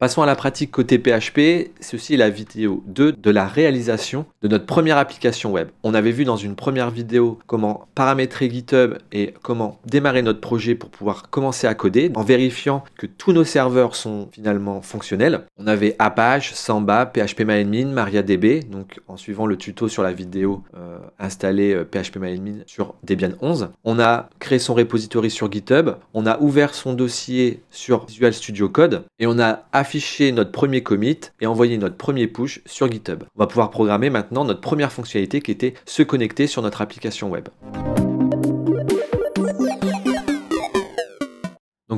Passons à la pratique côté PHP. Ceci est la vidéo 2 de la réalisation de notre première application web. On avait vu dans une première vidéo comment paramétrer GitHub et comment démarrer notre projet pour pouvoir commencer à coder en vérifiant que tous nos serveurs sont finalement fonctionnels. On avait Apache, Samba, PHPMyAdmin, MariaDB. Donc en suivant le tuto sur la vidéo, euh, installer euh, PHPMyAdmin sur Debian 11. On a créé son repository sur GitHub. On a ouvert son dossier sur Visual Studio Code et on a affiché afficher notre premier commit et envoyer notre premier push sur GitHub. On va pouvoir programmer maintenant notre première fonctionnalité qui était se connecter sur notre application web.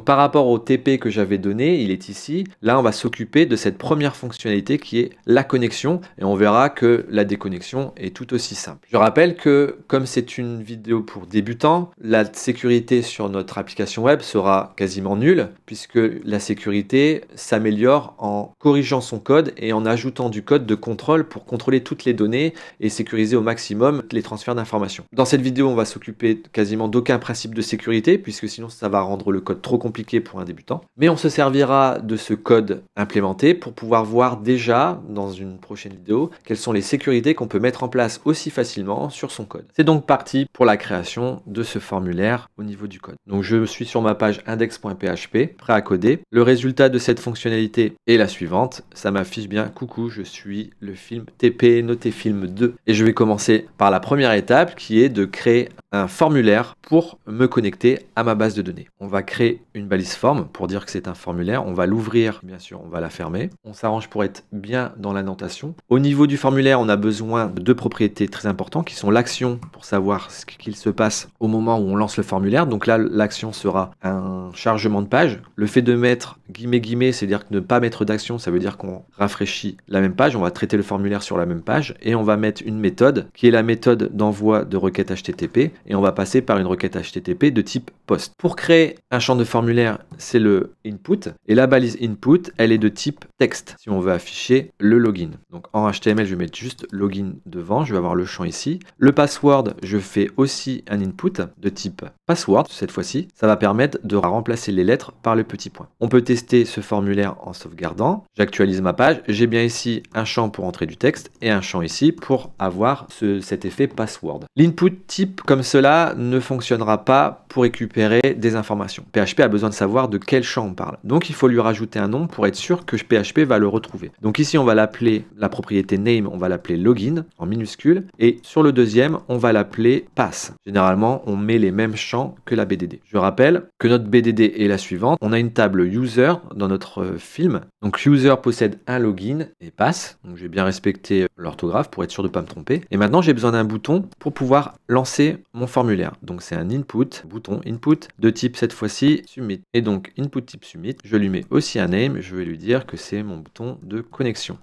par rapport au TP que j'avais donné, il est ici, là on va s'occuper de cette première fonctionnalité qui est la connexion et on verra que la déconnexion est tout aussi simple. Je rappelle que comme c'est une vidéo pour débutants, la sécurité sur notre application web sera quasiment nulle puisque la sécurité s'améliore en corrigeant son code et en ajoutant du code de contrôle pour contrôler toutes les données et sécuriser au maximum les transferts d'informations. Dans cette vidéo, on va s'occuper quasiment d'aucun principe de sécurité puisque sinon ça va rendre le code trop compliqué pour un débutant. Mais on se servira de ce code implémenté pour pouvoir voir déjà, dans une prochaine vidéo, quelles sont les sécurités qu'on peut mettre en place aussi facilement sur son code. C'est donc parti pour la création de ce formulaire au niveau du code. Donc je suis sur ma page index.php, prêt à coder. Le résultat de cette fonctionnalité est la suivante. Ça m'affiche bien, coucou, je suis le film TP, noté film 2. Et je vais commencer par la première étape qui est de créer un formulaire pour me connecter à ma base de données. On va créer une balise forme pour dire que c'est un formulaire. On va l'ouvrir, bien sûr, on va la fermer. On s'arrange pour être bien dans la notation. Au niveau du formulaire, on a besoin de deux propriétés très importantes qui sont l'action pour savoir ce qu'il se passe au moment où on lance le formulaire. Donc là, l'action sera un chargement de page. Le fait de mettre guillemets guillemets, c'est-à-dire que ne pas mettre d'action, ça veut dire qu'on rafraîchit la même page. On va traiter le formulaire sur la même page et on va mettre une méthode qui est la méthode d'envoi de requête HTTP et on va passer par une requête HTTP de type POST. Pour créer un champ de formulaire, c'est le input et la balise input, elle est de type texte si on veut afficher le login. Donc en HTML, je vais mettre juste login devant, je vais avoir le champ ici. Le password, je fais aussi un input de type password cette fois-ci. Ça va permettre de remplacer les lettres par le petit point. On peut tester ce formulaire en sauvegardant. J'actualise ma page, j'ai bien ici un champ pour entrer du texte et un champ ici pour avoir cet effet password. L'input type comme ça cela ne fonctionnera pas pour récupérer des informations. PHP a besoin de savoir de quel champ on parle. Donc il faut lui rajouter un nom pour être sûr que PHP va le retrouver. Donc ici on va l'appeler la propriété name, on va l'appeler login en minuscule et sur le deuxième on va l'appeler pass. Généralement on met les mêmes champs que la BDD. Je rappelle que notre BDD est la suivante. On a une table user dans notre euh, film. Donc user possède un login et pass. Donc j'ai bien respecté l'orthographe pour être sûr de ne pas me tromper. Et maintenant j'ai besoin d'un bouton pour pouvoir lancer mon formulaire. Donc c'est un input, bouton input, de type cette fois-ci submit. Et donc input type submit, je lui mets aussi un name, je vais lui dire que c'est mon bouton de connexion.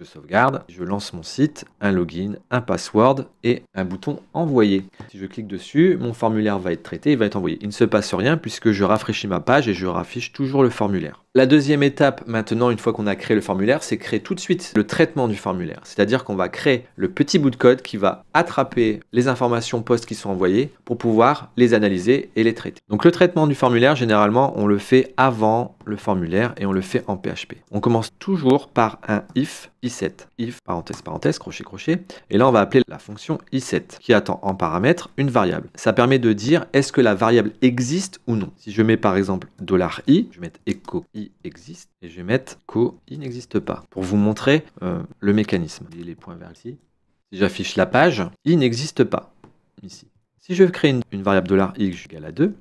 Je sauvegarde, je lance mon site, un login, un password et un bouton envoyer. Si je clique dessus, mon formulaire va être traité, il va être envoyé. Il ne se passe rien puisque je rafraîchis ma page et je raffiche toujours le formulaire. La deuxième étape maintenant, une fois qu'on a créé le formulaire, c'est créer tout de suite le traitement du formulaire. C'est-à-dire qu'on va créer le petit bout de code qui va attraper les informations postes qui sont envoyées pour pouvoir les analyser et les traiter. Donc le traitement du formulaire, généralement, on le fait avant le formulaire et on le fait en PHP. On commence toujours par un if i7, if parenthèse parenthèse crochet crochet, et là on va appeler la fonction i7 qui attend en paramètre une variable. Ça permet de dire est-ce que la variable existe ou non. Si je mets par exemple $i, je vais mettre echo i existe et je vais mettre co il n'existe pas pour vous montrer euh, le mécanisme. Les points vers ici. Si j'affiche la page, il n'existe pas ici. Si je crée une, une variable $x égale à 2,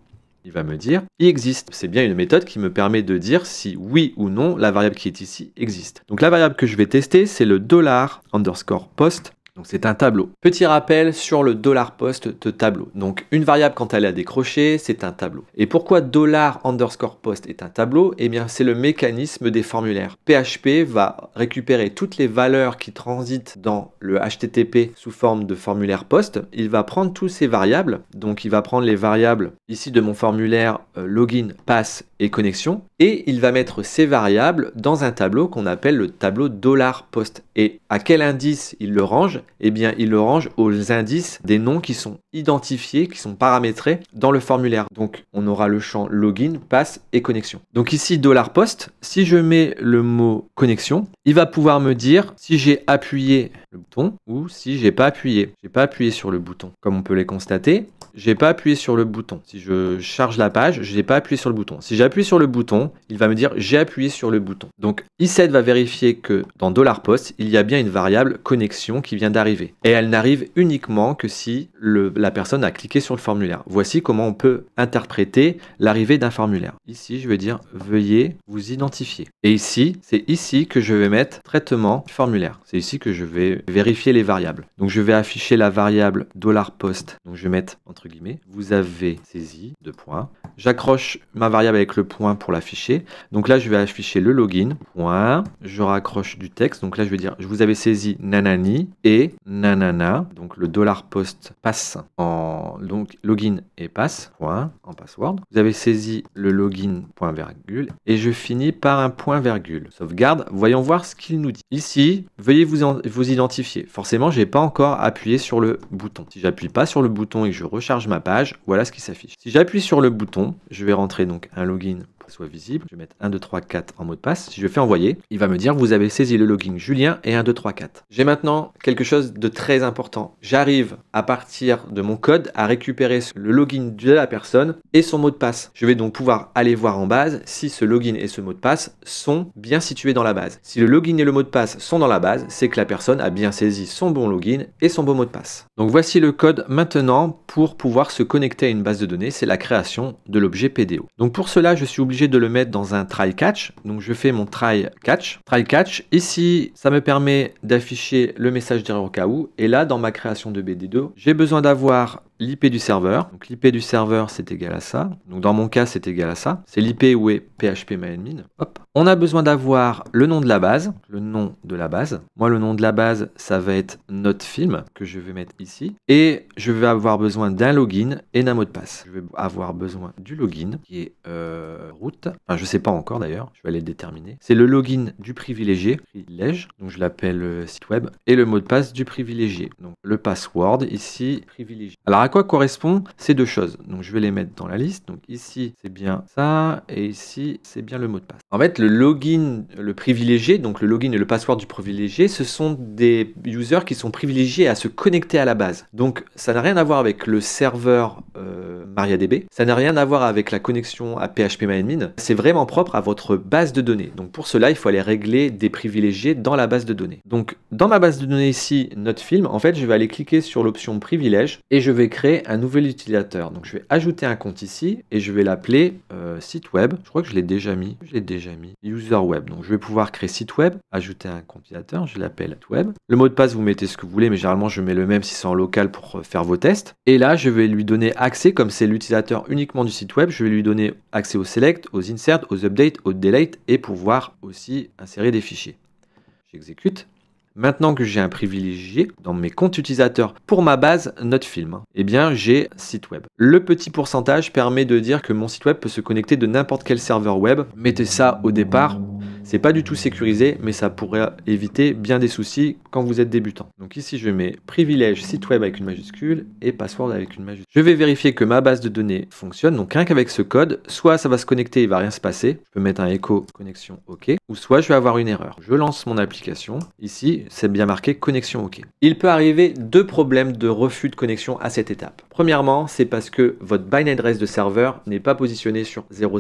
il va me dire il existe. C'est bien une méthode qui me permet de dire si oui ou non la variable qui est ici existe. Donc la variable que je vais tester, c'est le dollar underscore post donc c'est un tableau. Petit rappel sur le dollar post de tableau. Donc une variable quand elle est à décrocher, c'est un tableau. Et pourquoi dollar underscore post est un tableau Eh bien c'est le mécanisme des formulaires. PHP va récupérer toutes les valeurs qui transitent dans le HTTP sous forme de formulaire post. Il va prendre toutes ces variables. Donc il va prendre les variables ici de mon formulaire euh, login, pass et connexion, et il va mettre ces variables dans un tableau qu'on appelle le tableau dollar $post. Et à quel indice il le range Eh bien, il le range aux indices des noms qui sont identifiés, qui sont paramétrés dans le formulaire. Donc, on aura le champ login, passe et connexion. Donc ici, dollar $post, si je mets le mot connexion, il va pouvoir me dire si j'ai appuyé le bouton ou si j'ai pas appuyé. J'ai pas appuyé sur le bouton, comme on peut les constater j'ai pas appuyé sur le bouton. Si je charge la page, je n'ai pas appuyé sur le bouton. Si j'appuie sur le bouton, il va me dire j'ai appuyé sur le bouton. Donc i7 va vérifier que dans $post, il y a bien une variable connexion qui vient d'arriver. Et elle n'arrive uniquement que si la personne a cliqué sur le formulaire. Voici comment on peut interpréter l'arrivée d'un formulaire. Ici, je vais dire veuillez vous identifier. Et ici, c'est ici que je vais mettre traitement formulaire. C'est ici que je vais vérifier les variables. Donc je vais afficher la variable $post. Donc je vais mettre entre guillemets, vous avez saisi, deux points, J'accroche ma variable avec le point pour l'afficher. Donc là, je vais afficher le login. Point. Je raccroche du texte. Donc là, je vais dire, je vous avais saisi nanani et nanana. Donc le dollar post passe en donc login et passe. Point en password. Vous avez saisi le login point virgule et je finis par un point virgule. Sauvegarde. Voyons voir ce qu'il nous dit. Ici, veuillez vous, vous identifier. Forcément, j'ai pas encore appuyé sur le bouton. Si j'appuie pas sur le bouton et que je recharge ma page, voilà ce qui s'affiche. Si j'appuie sur le bouton je vais rentrer donc un login soit visible. Je vais mettre 1, 2, 3, 4 en mot de passe. Si je fais envoyer, il va me dire vous avez saisi le login Julien et 1, 2, 3, 4. J'ai maintenant quelque chose de très important. J'arrive à partir de mon code à récupérer le login de la personne et son mot de passe. Je vais donc pouvoir aller voir en base si ce login et ce mot de passe sont bien situés dans la base. Si le login et le mot de passe sont dans la base, c'est que la personne a bien saisi son bon login et son bon mot de passe. Donc voici le code maintenant pour pouvoir se connecter à une base de données, c'est la création de l'objet PDO. Donc pour cela, je suis obligé de le mettre dans un try catch. Donc je fais mon try catch. Try catch. Ici, ça me permet d'afficher le message d'erreur au cas où. Et là, dans ma création de BD2, j'ai besoin d'avoir l'IP du serveur. Donc l'IP du serveur, c'est égal à ça. Donc dans mon cas, c'est égal à ça. C'est l'IP où est PHP Hop. On a besoin d'avoir le nom de la base, le nom de la base. Moi, le nom de la base, ça va être notre film que je vais mettre ici. Et je vais avoir besoin d'un login et d'un mot de passe. Je vais avoir besoin du login qui est euh, route. Je je sais pas encore d'ailleurs. Je vais aller le déterminer. C'est le login du privilégié, Donc je l'appelle euh, site web et le mot de passe du privilégié. Donc le password ici privilégié. Alors à quoi correspondent ces deux choses Donc je vais les mettre dans la liste. Donc ici c'est bien ça et ici c'est bien le mot de passe. En fait le login, le privilégié, donc le login et le password du privilégié, ce sont des users qui sont privilégiés à se connecter à la base. Donc ça n'a rien à voir avec le serveur euh, MariaDB, ça n'a rien à voir avec la connexion à PHPMyAdmin. C'est vraiment propre à votre base de données. Donc pour cela il faut aller régler des privilégiés dans la base de données. Donc dans ma base de données ici, notre film, en fait je vais aller cliquer sur l'option privilège et je vais créer un nouvel utilisateur. Donc je vais ajouter un compte ici et je vais l'appeler euh, site web. Je crois que je l'ai déjà mis. Je déjà mis. User web. Donc je vais pouvoir créer site web, ajouter un compilateur Je l'appelle web. Le mot de passe, vous mettez ce que vous voulez, mais généralement je mets le même si c'est en local pour euh, faire vos tests. Et là, je vais lui donner accès, comme c'est l'utilisateur uniquement du site web, je vais lui donner accès au select, aux insert, aux updates aux delete et pouvoir aussi insérer des fichiers. J'exécute. Maintenant que j'ai un privilégié dans mes comptes utilisateurs pour ma base film, eh bien j'ai site web. Le petit pourcentage permet de dire que mon site web peut se connecter de n'importe quel serveur web. Mettez ça au départ c'est pas du tout sécurisé, mais ça pourrait éviter bien des soucis quand vous êtes débutant. Donc ici, je mets privilège site web avec une majuscule et password avec une majuscule. Je vais vérifier que ma base de données fonctionne. Donc rien qu'avec ce code, soit ça va se connecter, il va rien se passer. Je peux mettre un écho connexion OK, ou soit je vais avoir une erreur. Je lance mon application. Ici, c'est bien marqué connexion OK. Il peut arriver deux problèmes de refus de connexion à cette étape. Premièrement, c'est parce que votre bind address de serveur n'est pas positionné sur 000.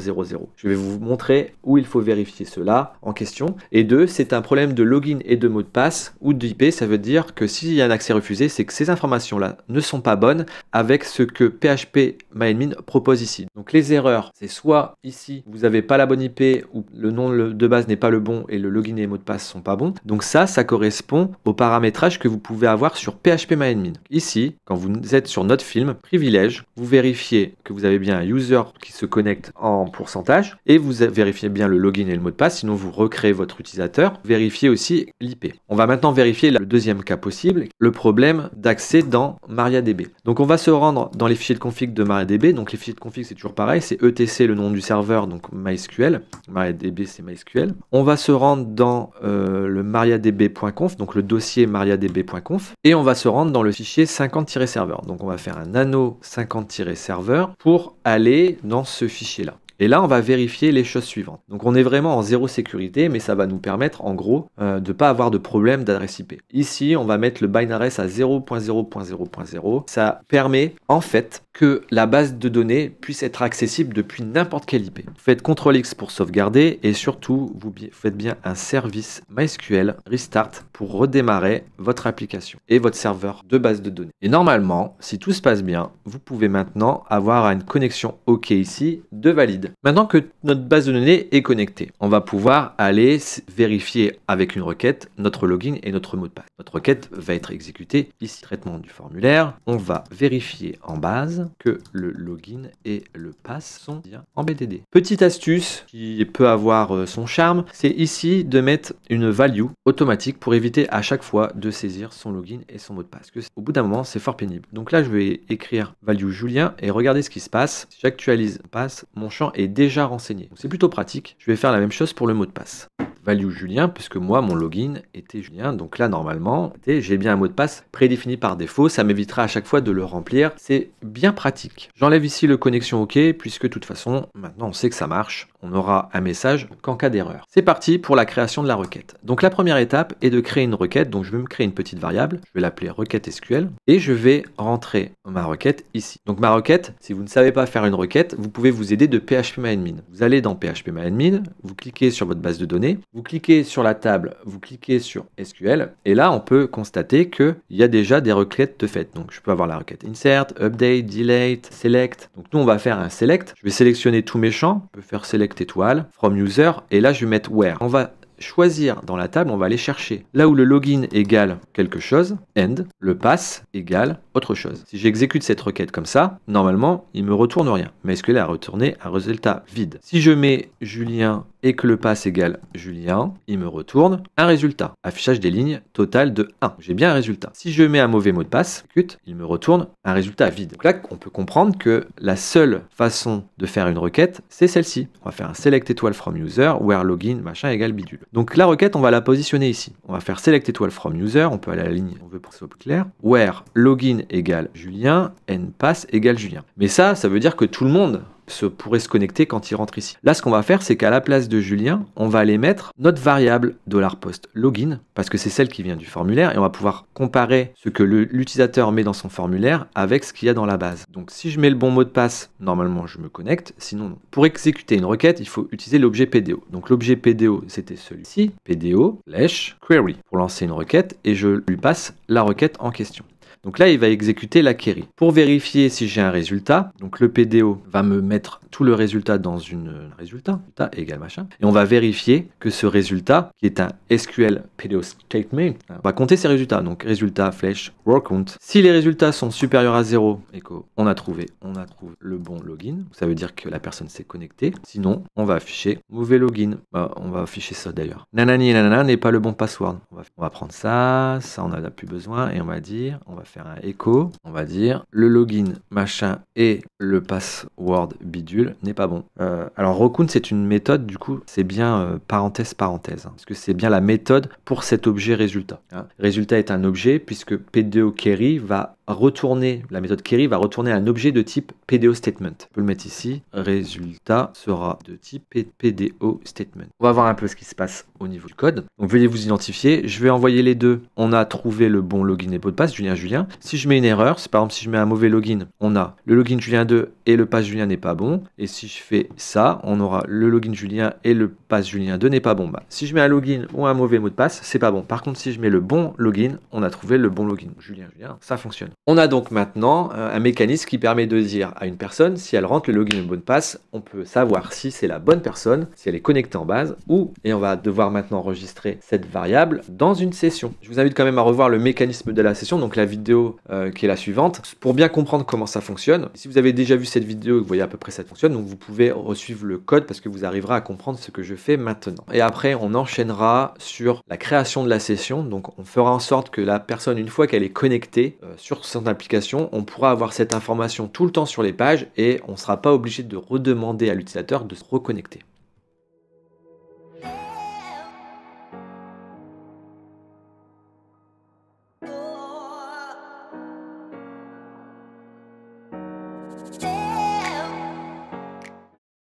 Je vais vous montrer où il faut vérifier cela en question. Et deux, c'est un problème de login et de mot de passe ou d'IP. Ça veut dire que s'il y a un accès refusé, c'est que ces informations-là ne sont pas bonnes avec ce que PHP MyAdmin propose ici. Donc les erreurs, c'est soit ici, vous n'avez pas la bonne IP ou le nom de base n'est pas le bon et le login et mot de passe sont pas bons. Donc ça, ça correspond au paramétrage que vous pouvez avoir sur PHP MyAdmin. Ici, quand vous êtes sur notre film, privilège, vous vérifiez que vous avez bien un user qui se connecte en pourcentage et vous vérifiez bien le login et le mot de passe, sinon vous recréer votre utilisateur, vérifier aussi l'IP. On va maintenant vérifier le deuxième cas possible, le problème d'accès dans MariaDB. Donc on va se rendre dans les fichiers de config de MariaDB. Donc les fichiers de config c'est toujours pareil, c'est etc le nom du serveur, donc MySQL. MariaDB c'est MySQL. On va se rendre dans euh, le mariadb.conf, donc le dossier mariadb.conf, et on va se rendre dans le fichier 50-serveur. Donc on va faire un nano 50-serveur pour aller dans ce fichier là. Et là, on va vérifier les choses suivantes. Donc on est vraiment en zéro sécurité, mais ça va nous permettre en gros euh, de ne pas avoir de problème d'adresse IP. Ici, on va mettre le binaire à 0.0.0.0. Ça permet en fait que la base de données puisse être accessible depuis n'importe quelle IP. Vous faites CTRL X pour sauvegarder et surtout vous faites bien un service MySQL restart pour redémarrer votre application et votre serveur de base de données. Et normalement, si tout se passe bien, vous pouvez maintenant avoir une connexion OK ici de valide. Maintenant que notre base de données est connectée, on va pouvoir aller vérifier avec une requête notre login et notre mot de passe. Notre requête va être exécutée ici. Traitement du formulaire, on va vérifier en base que le login et le pass sont en BDD. Petite astuce qui peut avoir euh, son charme, c'est ici de mettre une value automatique pour éviter à chaque fois de saisir son login et son mot de passe. au bout d'un moment, c'est fort pénible. Donc là, je vais écrire value Julien et regardez ce qui se passe. Si j'actualise passe pass, mon champ est déjà renseigné. C'est plutôt pratique. Je vais faire la même chose pour le mot de passe value Julien, puisque moi, mon login était Julien. Donc là, normalement, j'ai bien un mot de passe prédéfini par défaut. Ça m'évitera à chaque fois de le remplir. C'est bien pratique. J'enlève ici le connexion OK, puisque de toute façon, maintenant on sait que ça marche on n'aura un message qu'en cas d'erreur. C'est parti pour la création de la requête. Donc la première étape est de créer une requête. Donc je vais me créer une petite variable. Je vais l'appeler requête SQL et je vais rentrer ma requête ici. Donc ma requête, si vous ne savez pas faire une requête, vous pouvez vous aider de phpMyAdmin. Vous allez dans phpMyAdmin, vous cliquez sur votre base de données, vous cliquez sur la table, vous cliquez sur SQL et là on peut constater qu'il y a déjà des requêtes de fait. Donc je peux avoir la requête insert, update, delete, select. Donc nous on va faire un select. Je vais sélectionner tous mes champs. Je peux faire select étoile, From User, et là je vais mettre Where. On va choisir dans la table, on va aller chercher là où le login égale quelque chose, end, le pass égale autre chose. Si j'exécute cette requête comme ça, normalement, il ne me retourne rien. Mais est-ce qu'elle a retourné un résultat vide. Si je mets Julien et que le pass égale Julien, il me retourne un résultat. Affichage des lignes total de 1. J'ai bien un résultat. Si je mets un mauvais mot de passe, il me retourne un résultat vide. Donc là, on peut comprendre que la seule façon de faire une requête, c'est celle-ci. On va faire un select étoile from user, where login, machin égale bidule. Donc la requête, on va la positionner ici. On va faire select étoile from user, on peut aller à la ligne, on veut pour que plus clair. Where login égale Julien, pass égale Julien. Mais ça, ça veut dire que tout le monde se pourrait se connecter quand il rentre ici. Là, ce qu'on va faire, c'est qu'à la place de Julien, on va aller mettre notre variable $post login parce que c'est celle qui vient du formulaire et on va pouvoir comparer ce que l'utilisateur met dans son formulaire avec ce qu'il y a dans la base. Donc, si je mets le bon mot de passe, normalement, je me connecte. Sinon, Pour exécuter une requête, il faut utiliser l'objet PDO. Donc, l'objet PDO, c'était celui-ci, PDO, lèche, query, pour lancer une requête et je lui passe la requête en question. Donc là, il va exécuter la query. Pour vérifier si j'ai un résultat, donc le PDO va me mettre tout le résultat dans une résultat, résultat égal machin, et on va vérifier que ce résultat, qui est un SQL PDO statement, hein, va compter ses résultats. Donc résultat, flèche, row count. Si les résultats sont supérieurs à 0, écho, on a trouvé, on a trouvé le bon login. Ça veut dire que la personne s'est connectée. Sinon, on va afficher mauvais login. Bah, on va afficher ça d'ailleurs. Nanani nanana n'est pas le bon password. On va, prendre ça, ça on n'en a plus besoin, et on va dire, on va faire un écho, on va dire le login machin et le password bidule n'est pas bon. Euh, alors Rokun c'est une méthode du coup c'est bien euh, parenthèse parenthèse hein, parce que c'est bien la méthode pour cet objet résultat. Hein. Résultat est un objet puisque p2 query va retourner, la méthode query va retourner un objet de type PDO statement. On peut le mettre ici. Résultat sera de type PDO statement. On va voir un peu ce qui se passe au niveau du code. Donc veuillez vous identifier. Je vais envoyer les deux. On a trouvé le bon login et mot de passe, Julien Julien. Si je mets une erreur, c'est par exemple si je mets un mauvais login, on a le login Julien 2 et le pass Julien n'est pas bon. Et si je fais ça, on aura le login Julien et le passe Julien 2 n'est pas bon. Bah, si je mets un login ou un mauvais mot de passe, c'est pas bon. Par contre, si je mets le bon login, on a trouvé le bon login. Julien Julien, ça fonctionne. On a donc maintenant euh, un mécanisme qui permet de dire à une personne si elle rentre le login et le de passe, on peut savoir si c'est la bonne personne, si elle est connectée en base ou, et on va devoir maintenant enregistrer cette variable dans une session. Je vous invite quand même à revoir le mécanisme de la session, donc la vidéo euh, qui est la suivante, pour bien comprendre comment ça fonctionne. Si vous avez déjà vu cette vidéo vous voyez à peu près ça fonctionne, donc vous pouvez suivre le code parce que vous arriverez à comprendre ce que je fais maintenant. Et après, on enchaînera sur la création de la session, donc on fera en sorte que la personne, une fois qu'elle est connectée euh, sur on pourra avoir cette information tout le temps sur les pages et on ne sera pas obligé de redemander à l'utilisateur de se reconnecter.